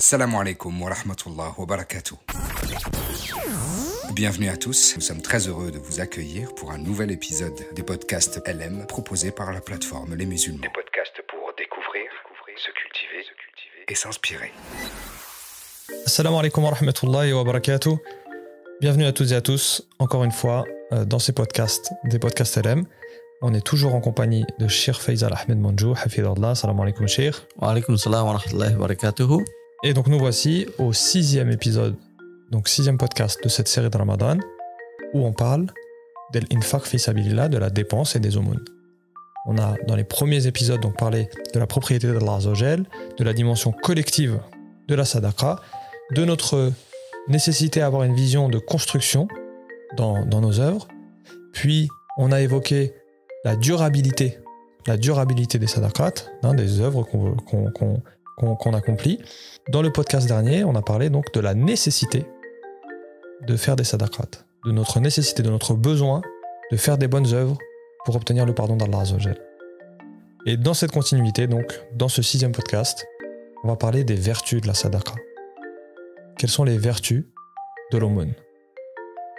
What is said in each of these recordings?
Salam alaikum wa rahmatullah wa barakatuh. Bienvenue à tous, nous sommes très heureux de vous accueillir pour un nouvel épisode des podcasts LM proposés par la plateforme Les Musulmans. Des podcasts pour découvrir, découvrir se cultiver, se cultiver et s'inspirer. Salam alaikum wa wa barakatuh. Bienvenue à toutes et à tous, encore une fois, euh, dans ces podcasts, des podcasts LM. On est toujours en compagnie de Shir Faisal Ahmed Manjou, Hafid Allah, salam alaikum Shir. Wa alaikum salam wa rahmatullahi wa et donc nous voici au sixième épisode, donc sixième podcast de cette série de Ramadan, où on parle de infaq de la dépense et des aumônes. On a dans les premiers épisodes donc parlé de la propriété de l'Arzogel, de la dimension collective de la sadaqa, de notre nécessité à avoir une vision de construction dans, nos œuvres. Puis on a évoqué la durabilité, la durabilité des sadaqat, hein, des œuvres qu'on qu'on accomplit. Dans le podcast dernier, on a parlé donc de la nécessité de faire des sadakrates, de notre nécessité, de notre besoin de faire des bonnes œuvres pour obtenir le pardon d'Allah Et dans cette continuité, donc, dans ce sixième podcast, on va parler des vertus de la sadaka. Quelles sont les vertus de l'aumône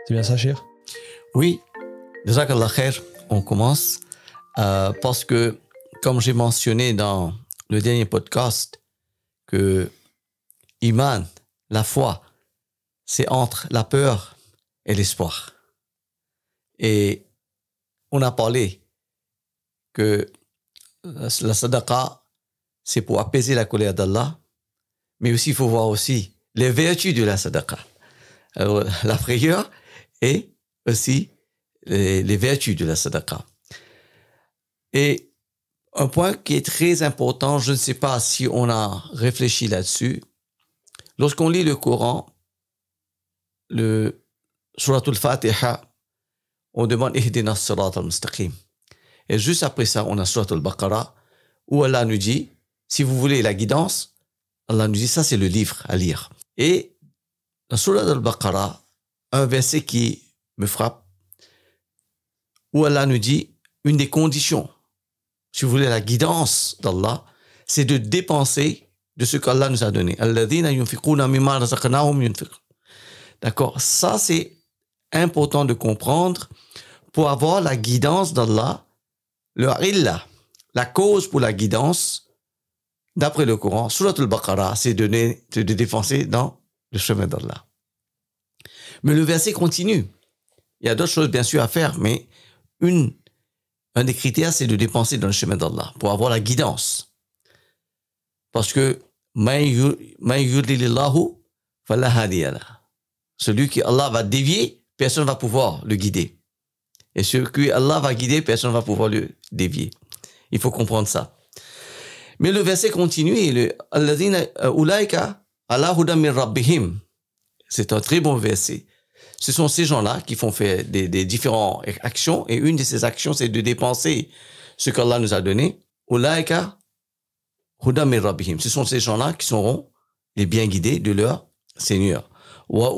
C'est bien ça, Chir Oui, déjà que khair, on commence euh, parce que, comme j'ai mentionné dans le dernier podcast, que Iman, la foi, c'est entre la peur et l'espoir. Et on a parlé que la sadaqa, c'est pour apaiser la colère d'Allah, mais aussi il faut voir aussi les vertus de la sadaqa. Alors, la frayeur et aussi les, les vertus de la sadaqa. Et un point qui est très important, je ne sais pas si on a réfléchi là-dessus. Lorsqu'on lit le Coran, le Surat al-Fatiha, on demande Surat al-Mustaqim. Et juste après ça, on a Surat al-Baqarah, où Allah nous dit, si vous voulez la guidance, Allah nous dit, ça c'est le livre à lire. Et dans Surat al-Baqarah, un verset qui me frappe, où Allah nous dit, une des conditions si vous voulez, la guidance d'Allah, c'est de dépenser de ce qu'Allah nous a donné. D'accord Ça, c'est important de comprendre pour avoir la guidance d'Allah, le illa, la cause pour la guidance, d'après le Coran, Surat al-Baqarah, c'est de, de, de défoncer dans le chemin d'Allah. Mais le verset continue. Il y a d'autres choses, bien sûr, à faire, mais une un des critères, c'est de dépenser dans le chemin d'Allah pour avoir la guidance. Parce que celui qui Allah va dévier, personne ne va pouvoir le guider. Et celui que Allah va guider, personne ne va pouvoir le dévier. Il faut comprendre ça. Mais le verset continue, le euh, C'est un très bon verset. Ce sont ces gens-là qui font faire des, différentes actions et une de ces actions, c'est de dépenser ce qu'Allah nous a donné. Ce sont ces gens-là qui seront les bien guidés de leur Seigneur. Alors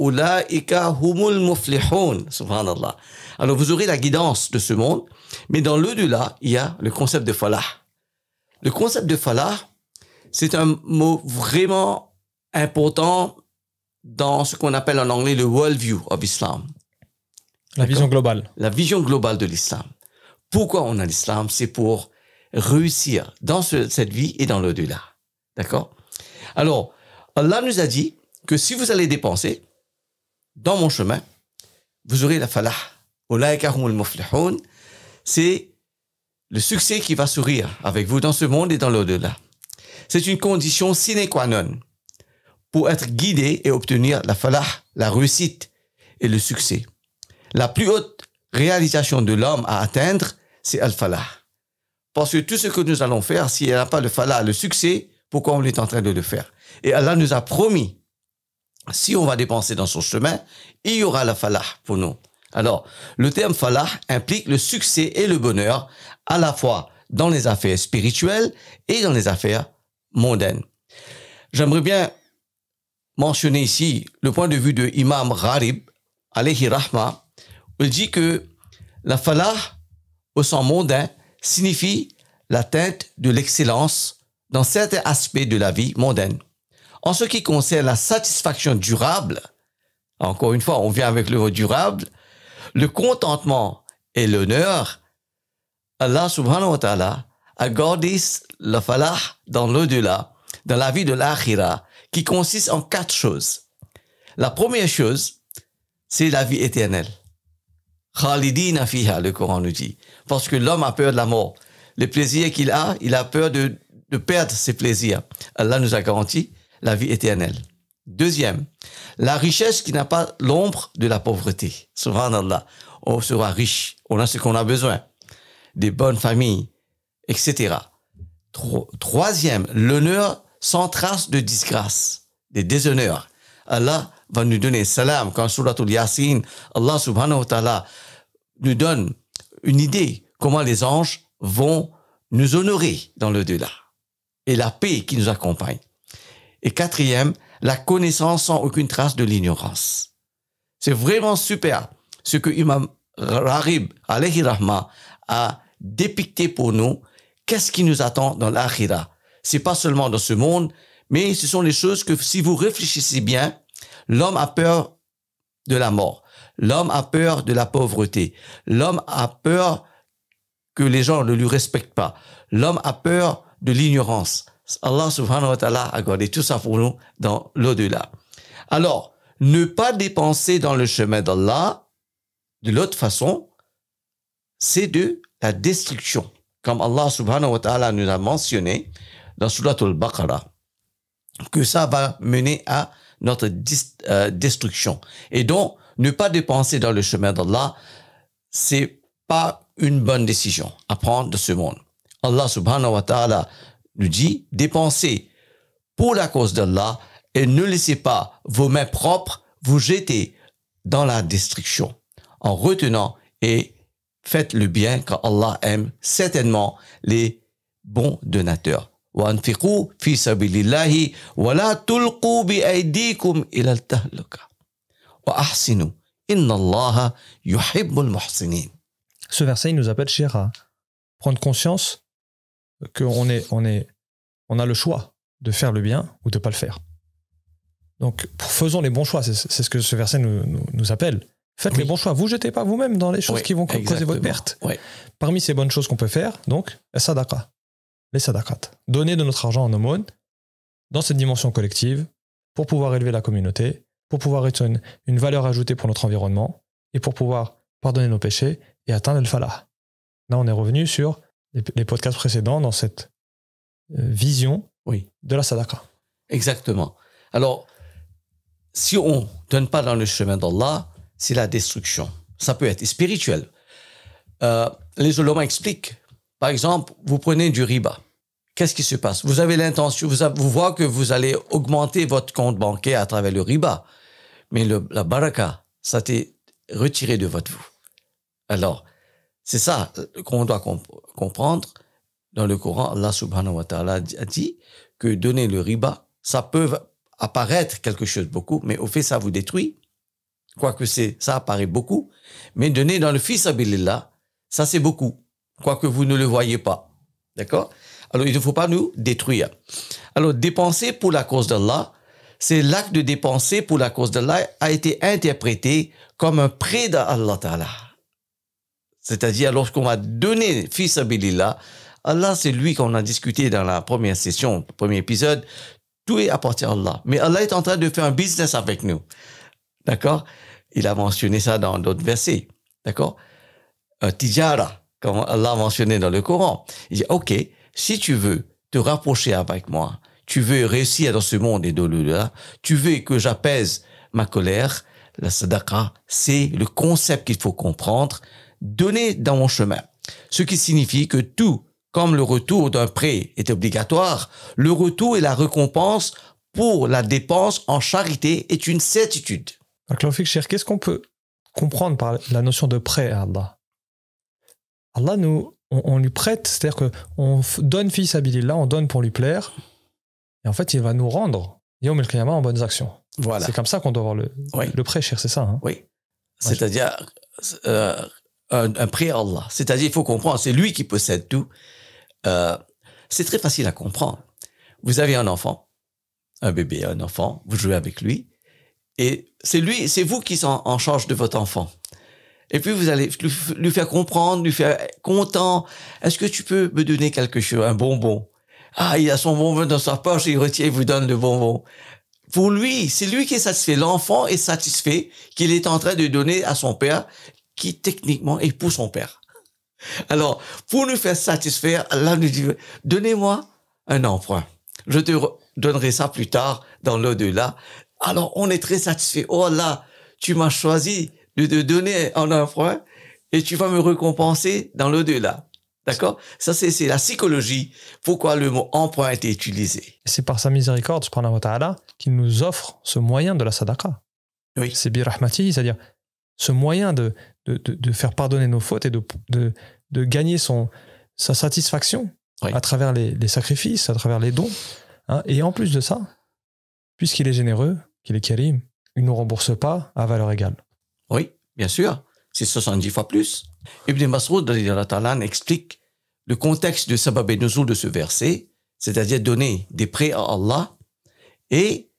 vous aurez la guidance de ce monde, mais dans l'au-delà, il y a le concept de falah. Le concept de falah, c'est un mot vraiment important dans ce qu'on appelle en anglais le worldview of Islam. La vision globale. La vision globale de l'islam. Pourquoi on a l'islam C'est pour réussir dans cette vie et dans l'au-delà. D'accord Alors, Allah nous a dit que si vous allez dépenser dans mon chemin, vous aurez la falah. C'est le succès qui va sourire avec vous dans ce monde et dans l'au-delà. C'est une condition sine qua non pour être guidé et obtenir la falah, la réussite et le succès. La plus haute réalisation de l'homme à atteindre, c'est al-falah. Parce que tout ce que nous allons faire, s'il n'y a pas le falah, le succès, pourquoi on est en train de le faire Et Allah nous a promis, si on va dépenser dans son chemin, il y aura la falah pour nous. Alors, le terme falah implique le succès et le bonheur, à la fois dans les affaires spirituelles et dans les affaires mondaines. J'aimerais bien Mentionné ici le point de vue de Imam Gharib, alayhi rahma, il dit que la falah, au sens mondain, signifie l'atteinte de l'excellence dans certains aspects de la vie mondaine. En ce qui concerne la satisfaction durable, encore une fois, on vient avec le mot durable, le contentement et l'honneur, Allah subhanahu wa ta'ala a gardé la falah dans l'au-delà, dans la vie de l'akhirah, qui consiste en quatre choses. La première chose, c'est la vie éternelle. le Coran nous dit. Parce que l'homme a peur de la mort. les plaisir qu'il a, il a peur de, de perdre ses plaisirs. Allah nous a garanti la vie éternelle. Deuxième, la richesse qui n'a pas l'ombre de la pauvreté. Subhanallah, on sera riche, on a ce qu'on a besoin, des bonnes familles, etc. Troisième, l'honneur sans trace de disgrâce, de déshonneur. Allah va nous donner salam. Quand Surat al-Yasin, Allah subhanahu wa ta'ala nous donne une idée comment les anges vont nous honorer dans le-delà et la paix qui nous accompagne. Et quatrième, la connaissance sans aucune trace de l'ignorance. C'est vraiment super ce que Imam Rarib alayhi rahma a dépicté pour nous qu'est-ce qui nous attend dans l'akhirah c'est pas seulement dans ce monde, mais ce sont les choses que si vous réfléchissez bien, l'homme a peur de la mort. L'homme a peur de la pauvreté. L'homme a peur que les gens ne lui respectent pas. L'homme a peur de l'ignorance. Allah subhanahu wa ta'ala a gardé tout ça pour nous dans l'au-delà. Alors, ne pas dépenser dans le chemin d'Allah, de l'autre façon, c'est de la destruction. Comme Allah subhanahu wa ta'ala nous a mentionné dans Surat al-Baqarah, que ça va mener à notre euh, destruction. Et donc, ne pas dépenser dans le chemin d'Allah, c'est pas une bonne décision à prendre de ce monde. Allah subhanahu wa ta'ala nous dit, dépensez pour la cause d'Allah et ne laissez pas vos mains propres vous jeter dans la destruction en retenant et faites le bien car Allah aime certainement les bons donateurs. Ce verset nous appelle, à prendre conscience qu'on est, on est, on a le choix de faire le bien ou de ne pas le faire. Donc, faisons les bons choix. C'est ce que ce verset nous, nous, appelle. Faites les bons choix. Vous jetez pas vous-même dans les choses qui vont causer votre perte. Parmi ces bonnes choses qu'on peut faire, donc, sadaqa les sadaqat. Donner de notre argent en aumône dans cette dimension collective pour pouvoir élever la communauté, pour pouvoir être une, valeur ajoutée pour notre environnement et pour pouvoir pardonner nos péchés et atteindre le falah. Là, on est revenu sur les, podcasts précédents dans cette euh, vision oui. de la sadaqa. Exactement. Alors, si on ne donne pas dans le chemin d'Allah, c'est la destruction. Ça peut être spirituel. Euh, les ulama expliquent. Par exemple, vous prenez du riba qu'est-ce qui se passe Vous avez l'intention, vous, vous voyez que vous allez augmenter votre compte bancaire à travers le riba, mais le, la baraka, ça t'est retiré de votre vous. Alors, c'est ça euh, qu'on doit comprendre. Dans le Coran, Allah subhanahu wa ta'ala a dit que donner le riba, ça peut apparaître quelque chose beaucoup, mais au fait, ça vous détruit. Quoique c'est, ça apparaît beaucoup. Mais donner dans le fils abilillah, ça c'est beaucoup. Quoique vous ne le voyez pas. D'accord? Alors, il ne faut pas nous détruire. Alors, dépenser pour la cause d'Allah, c'est l'acte de dépenser pour la cause d'Allah a été interprété comme un prêt d'Allah Ta'ala. C'est-à-dire, lorsqu'on va donner fils Abilillah, Allah, c'est lui qu'on a discuté dans la première session, premier épisode. Tout est apporté à Allah. Mais Allah est en train de faire un business avec nous. D'accord Il a mentionné ça dans d'autres versets. D'accord Un euh, Tijara, comme Allah a mentionné dans le Coran. Il dit, OK, si tu veux te rapprocher avec moi, tu veux réussir dans ce monde et dans tu veux que j'apaise ma colère, la sadaqa, c'est le concept qu'il faut comprendre, donner dans mon chemin. Ce qui signifie que tout, comme le retour d'un prêt est obligatoire, le retour et la récompense pour la dépense en charité est une certitude. qu'est-ce qu'on peut comprendre par la notion de prêt à Allah Allah nous on, lui prête, c'est-à-dire qu'on donne fils à là, on donne pour lui plaire, et en fait, il va nous rendre Yom El en bonnes actions. Voilà. C'est comme ça qu'on doit avoir le, le prêcher, c'est ça hein. Oui. C'est-à-dire euh, un, un prêt à Allah. C'est-à-dire, il faut comprendre, c'est lui qui possède tout. Euh, c'est très facile à comprendre. Vous avez un enfant, un bébé, un enfant, vous jouez avec lui, et c'est lui, c'est vous qui êtes en charge de votre enfant. Et puis vous allez lui faire comprendre, lui faire content. Est-ce que tu peux me donner quelque chose, un bonbon Ah, il a son bonbon dans sa poche, il retient, il vous donne le bonbon. Pour lui, c'est lui qui est satisfait. L'enfant est satisfait qu'il est en train de donner à son père, qui techniquement est pour son père. Alors, pour nous faire satisfaire, là, nous dit, donnez-moi un emprunt. Je te donnerai ça plus tard dans l'au-delà. Alors, on est très satisfait. Oh là, tu m'as choisi de te donner en point et tu vas me récompenser dans l'au-delà. D'accord Ça, c'est la psychologie. Pourquoi le mot emprunt a été utilisé C'est par sa miséricorde, subhanahu wa ta'ala, qu'il nous offre ce moyen de la sadaqa. Oui. C'est birahmati, c'est-à-dire ce moyen de de, de, faire pardonner nos fautes et de, de, de gagner son, sa satisfaction à travers les, sacrifices, à travers les dons. Hein. Et en plus de ça, puisqu'il est généreux, qu'il est karim, il ne nous rembourse pas à valeur égale. Oui, bien sûr. C'est 70 fois plus. Ibn Masroud explique le contexte de Sabab de ce verset, c'est-à-dire donner des prêts à Allah. Et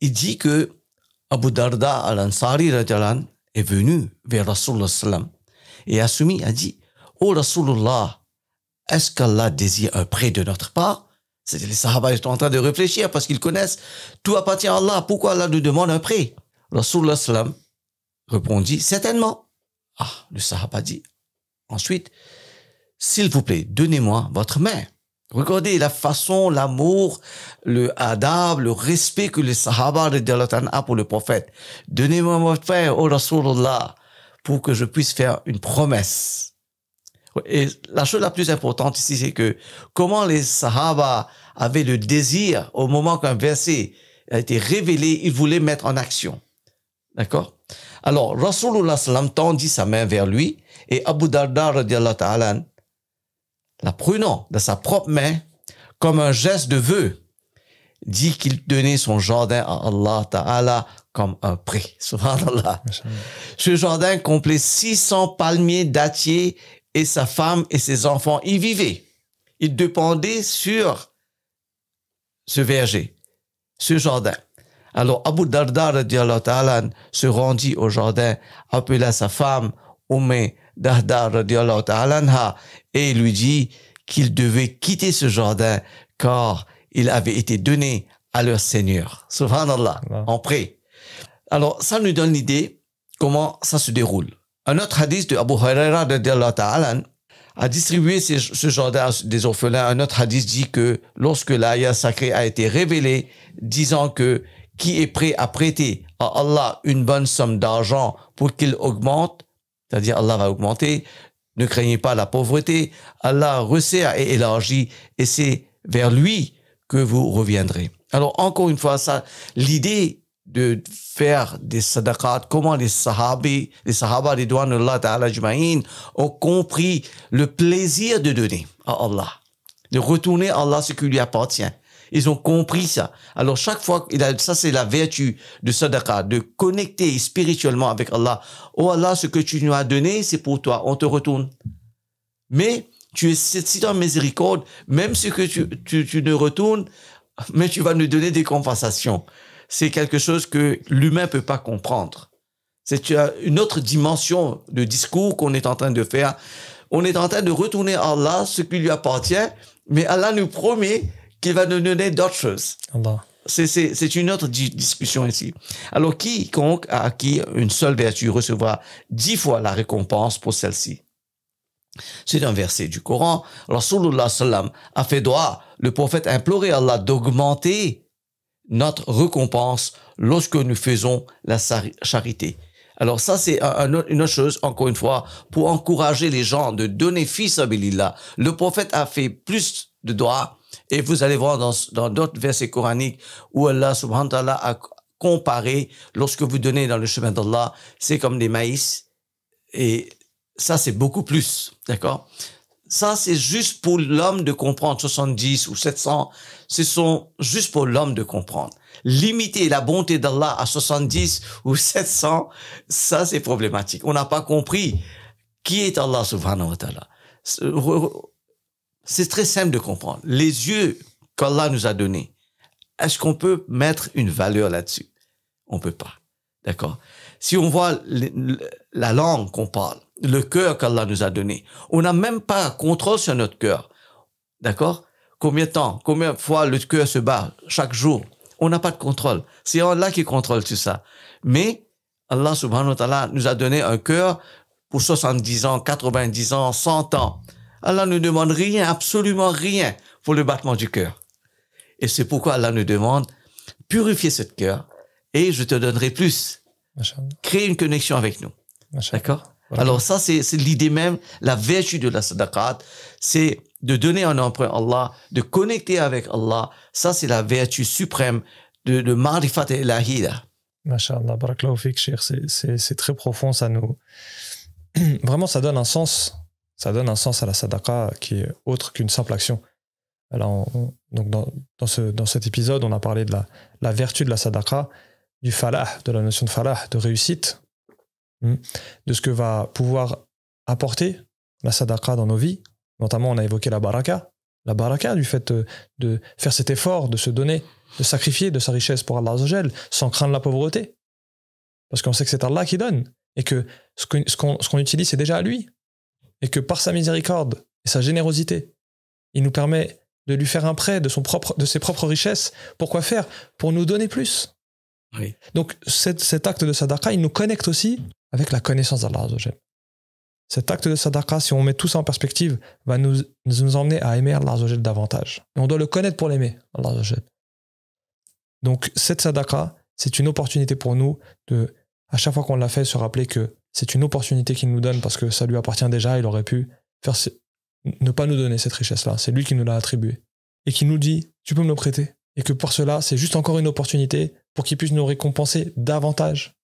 il dit que Abu Darda al-Ansari est venu vers Rasulullah sallam et a a dit, oh Rasulullah, est-ce qu'Allah désire un prêt de notre part C'est-à-dire les Sahaba sont en train de réfléchir parce qu'ils connaissent, tout appartient à Allah, pourquoi Allah nous demande un prêt Rasulullah sallam répondit certainement. Ah, le sahaba dit ensuite, s'il vous plaît, donnez-moi votre main. Regardez la façon, l'amour, le adab, le respect que le sahaba a pour le prophète. Donnez-moi votre main, oh Rasulullah, pour que je puisse faire une promesse. Et la chose la plus importante ici, c'est que comment les sahaba avaient le désir au moment qu'un verset a été révélé, ils voulaient mettre en action. D'accord alors, Rasulullah sallam tendit sa main vers lui et Abu Darda ta'ala la prenant de sa propre main comme un geste de vœu, dit qu'il donnait son jardin à Allah ta'ala comme un prix. Subhanallah. Ce jardin complet 600 palmiers dattiers et sa femme et ses enfants y vivaient. Ils dépendaient sur ce verger, ce jardin. Alors Abu Darda se rendit au Jardin, appela sa femme Umme Darda et lui dit qu'il devait quitter ce Jardin car il avait été donné à leur Seigneur. Subhanallah, en prêt. Alors ça nous donne l'idée comment ça se déroule. Un autre hadith de Abu Huraira a distribué ce jardin à des orphelins. Un autre hadith dit que lorsque l'Aïa sacrée a été révélée, disant que qui est prêt à prêter à Allah une bonne somme d'argent pour qu'il augmente, c'est-à-dire Allah va augmenter, ne craignez pas la pauvreté, Allah resserre et élargit, et c'est vers lui que vous reviendrez. Alors encore une fois, ça, l'idée de faire des sadaqat, comment les sahabis, les Sahabas les douanes Allah ont compris le plaisir de donner à Allah, de retourner à Allah ce qui lui appartient. Ils ont compris ça. Alors chaque fois, ça c'est la vertu de Sadaka, de connecter spirituellement avec Allah. Oh Allah, ce que tu nous as donné, c'est pour toi. On te retourne. Mais tu es si dans miséricorde, même ce que tu, tu, tu ne retournes, mais tu vas nous donner des compensations. C'est quelque chose que l'humain peut pas comprendre. C'est une autre dimension de discours qu'on est en train de faire. On est en train de retourner à Allah ce qui lui appartient, mais Allah nous promet qu'il va nous donner d'autres choses. Ah c'est une autre discussion ici. Alors, quiconque a acquis une seule vertu recevra dix fois la récompense pour celle-ci. C'est un verset du Coran. Rasulullah sallam a fait droit. Le prophète a imploré Allah d'augmenter notre récompense lorsque nous faisons la charité. Alors ça, c'est une autre chose, encore une fois, pour encourager les gens de donner fils à Le prophète a fait plus de doigts et vous allez voir dans, dans d'autres versets coraniques où Allah subhanahu wa ta'ala a comparé lorsque vous donnez dans le chemin d'Allah, c'est comme des maïs. Et ça, c'est beaucoup plus. D'accord? Ça, c'est juste pour l'homme de comprendre. 70 ou 700, ce sont juste pour l'homme de comprendre. Limiter la bonté d'Allah à 70 ou 700, ça, c'est problématique. On n'a pas compris qui est Allah subhanahu wa ta'ala. Euh, c'est très simple de comprendre. Les yeux qu'Allah nous a donnés, est-ce qu'on peut mettre une valeur là-dessus On peut pas. D'accord Si on voit la langue qu'on parle, le cœur qu'Allah nous a donné, on n'a même pas contrôle sur notre cœur. D'accord Combien de temps, combien de fois le cœur se bat chaque jour On n'a pas de contrôle. C'est Allah qui contrôle tout ça. Mais Allah subhanahu wa ta'ala nous a donné un cœur pour 70 ans, 90 ans, 100 ans. Allah ne demande rien, absolument rien pour le battement du cœur. Et c'est pourquoi Allah nous demande, purifier ce cœur et je te donnerai plus. Créer une connexion avec nous. D'accord Alors ça, c'est l'idée même, la vertu de la sadaqat, c'est de donner un emprunt à Allah, de connecter avec Allah. Ça, c'est la vertu suprême de, Marifat et Lahida. Masha'Allah, barakallahu C'est très profond, ça nous... Vraiment, ça donne un sens ça donne un sens à la sadaqa qui est autre qu'une simple action. Alors, donc dans, ce, dans cet épisode, on a parlé de la, vertu de la sadaqa, du falah, de la notion de falah, de réussite, hmm, de ce que va pouvoir apporter la sadaqa dans nos vies. Notamment, on a évoqué la baraka, la baraka du fait euh, de faire cet effort, de se donner, de sacrifier de sa richesse pour Allah sans craindre la pauvreté. Parce qu'on sait que c'est Allah qui donne et que ce qu'on ce utilise, c'est déjà à lui et que par sa miséricorde et sa générosité, il nous permet de lui faire un prêt de, son propre, de ses propres richesses. Pourquoi faire Pour nous donner plus. Donc cet, acte de sadaqa, il nous connecte aussi avec la connaissance d'Allah. Cet acte de sadaqa, si on met tout ça en perspective, va nous, nous emmener à aimer Allah davantage. Et on doit le connaître pour l'aimer, Allah Donc cette sadaqa, c'est une opportunité pour nous de, à chaque fois qu'on l'a fait, se rappeler que c'est une opportunité qu'il nous donne parce que ça lui appartient déjà, il aurait pu ne pas nous donner cette richesse-là, c'est lui qui nous l'a attribuée. Et qui nous dit, tu peux me le prêter. Et que pour cela, c'est juste encore une opportunité pour qu'il puisse nous récompenser davantage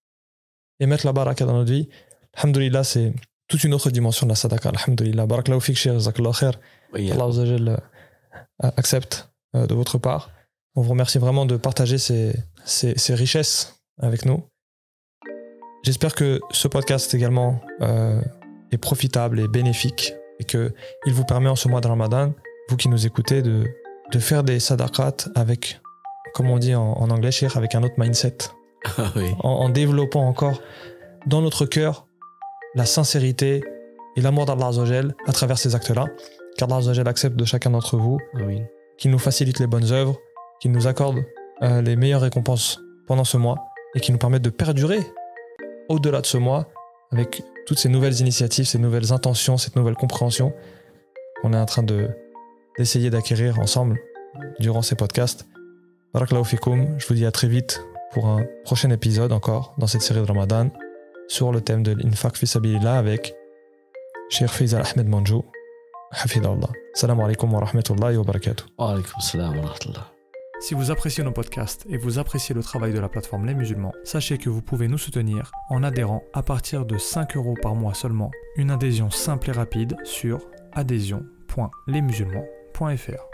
et mettre la baraka dans notre vie. Alhamdulillah, c'est toute une autre dimension de la sadaqa. Alhamdulillah, barakallahu fik, cher, zakallahu khair. Allah euh, accepte euh, de votre part. On vous remercie vraiment de partager ces richesses avec nous. J'espère que ce podcast également euh, est profitable et bénéfique et que il vous permet en ce mois de Ramadan, vous qui nous écoutez, de, de faire des sadaqat avec, comme on dit en, anglais, avec un autre mindset. Ah en, développant encore dans notre cœur la sincérité et l'amour d'Allah à travers ces actes-là. Car Qu'Allah accepte de chacun d'entre vous, qu'il nous facilite les bonnes œuvres, qu'il nous accorde euh, les meilleures récompenses pendant ce mois et qu'il nous permette de perdurer au-delà de ce mois, avec toutes ces nouvelles initiatives, ces nouvelles intentions, cette nouvelle compréhension qu'on est en train d'essayer d'acquérir ensemble durant ces podcasts. Barakallahu je vous dis à très vite pour un prochain épisode encore dans cette série de Ramadan sur le thème de l'infaq fi avec Cheikh Faisal Ahmed Manjou. Hafidallah. Salam alaikum wa rahmatullahi wa barakatuh. Wa salam wa rahmatullah. Si vous appréciez nos podcasts et vous appréciez le travail de la plateforme Les Musulmans, sachez que vous pouvez nous soutenir en adhérant à partir de 5 euros par mois seulement. Une adhésion simple et rapide sur adhésion.lesmusulmans.fr.